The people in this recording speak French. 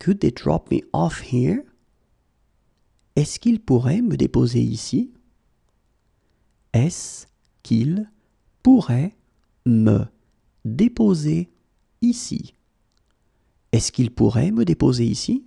Could they drop me off here? Est-ce qu'ils pourraient me déposer ici? Est-ce qu'ils pourraient me déposer ici? est me déposer ici?